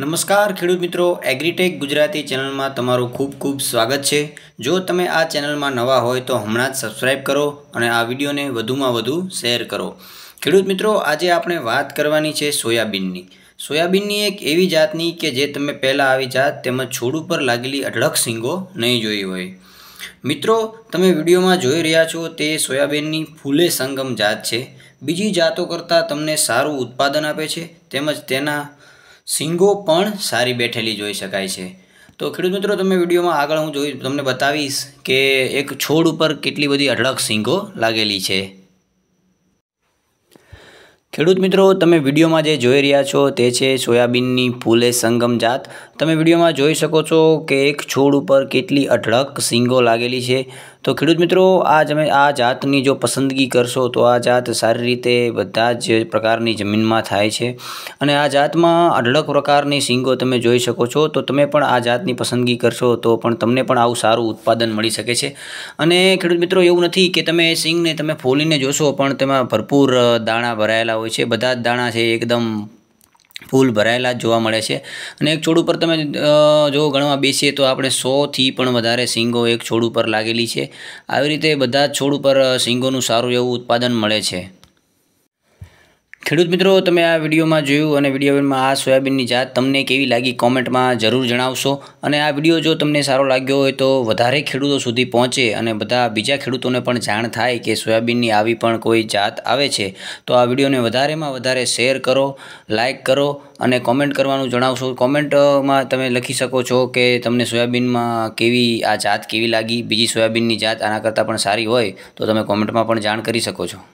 નમસ્કાર ખેડૂત મિત્રો એગ્રીટેક ગુજરાતી ચેનલમાં તમારું ખૂબ ખૂબ સ્વાગત છે જો તમે આ ચેનલમાં નવા હોય તો હમણાં જ સબસ્ક્રાઇબ કરો અને આ વિડીયોને વધુમાં વધુ શેર કરો ખેડૂત મિત્રો આજે આપણે વાત કરવાની છે સોયાબીનની સોયાબીનની એક એવી જાતની કે જે તમે પહેલાં આવી જાત તેમજ છોડ ઉપર લાગેલી અઢળક સિંગો નહીં જોઈ હોય મિત્રો તમે વિડીયોમાં જોઈ રહ્યા છો તે સોયાબીનની ફૂલે સંગમ જાત છે બીજી જાતો કરતાં તમને સારું ઉત્પાદન આપે છે તેમજ તેના સિંગો પણ સારી બેઠેલી જોઈ શકાય છે તો ખેડૂત મિત્રો તમે વિડીયોમાં આગળ હું જોઈ તમને બતાવીશ કે એક છોડ ઉપર કેટલી બધી અઢળક સિંગો લાગેલી છે ખેડૂત મિત્રો તમે વિડીયોમાં જે જોઈ રહ્યા છો તે છે સોયાબીનની ફૂલે સંગમ જાત તમે વિડીયોમાં જોઈ શકો છો કે એક છોડ ઉપર કેટલી અઢળક સિંગો લાગેલી છે તો ખેડૂત મિત્રો આ તમે આ જાતની જો પસંદગી કરશો તો આ જાત સારી રીતે બધા જ પ્રકારની જમીનમાં થાય છે અને આ જાતમાં અઢળક પ્રકારની સિંગો તમે જોઈ શકો છો તો તમે પણ આ જાતની પસંદગી કરશો તો પણ તમને પણ આવું સારું ઉત્પાદન મળી શકે છે અને ખેડૂત મિત્રો એવું નથી કે તમે સિંગને તમે ફોલીને જોશો પણ તેમાં ભરપૂર દાણા ભરાયેલા હોય છે બધા જ દાણા છે એકદમ ફૂલ ભરાયેલા જોવા મળે છે અને એક છોડ ઉપર તમે જો ગણવા બેસીએ તો આપણે સોથી પણ વધારે સિંગો એક છોડ ઉપર લાગેલી છે આવી રીતે બધા જ છોડ ઉપર સિંગોનું સારું એવું ઉત્પાદન મળે છે ખેડૂત મિત્રો તમે આ વિડીયોમાં જોયું અને વિડીયોમાં આ સોયાબીનની જાત તમને કેવી લાગી કોમેન્ટમાં જરૂર જણાવશો અને આ વિડીયો જો તમને સારો લાગ્યો હોય તો વધારે ખેડૂતો સુધી પહોંચે અને બધા બીજા ખેડૂતોને પણ જાણ થાય કે સોયાબીનની આવી પણ કોઈ જાત આવે છે તો આ વિડીયોને વધારેમાં વધારે શેર કરો લાઇક કરો અને કોમેન્ટ કરવાનું જણાવશો કોમેન્ટમાં તમે લખી શકો છો કે તમને સોયાબીનમાં કેવી આ જાત કેવી લાગી બીજી સોયાબીનની જાત આના કરતાં પણ સારી હોય તો તમે કોમેન્ટમાં પણ જાણ કરી શકો છો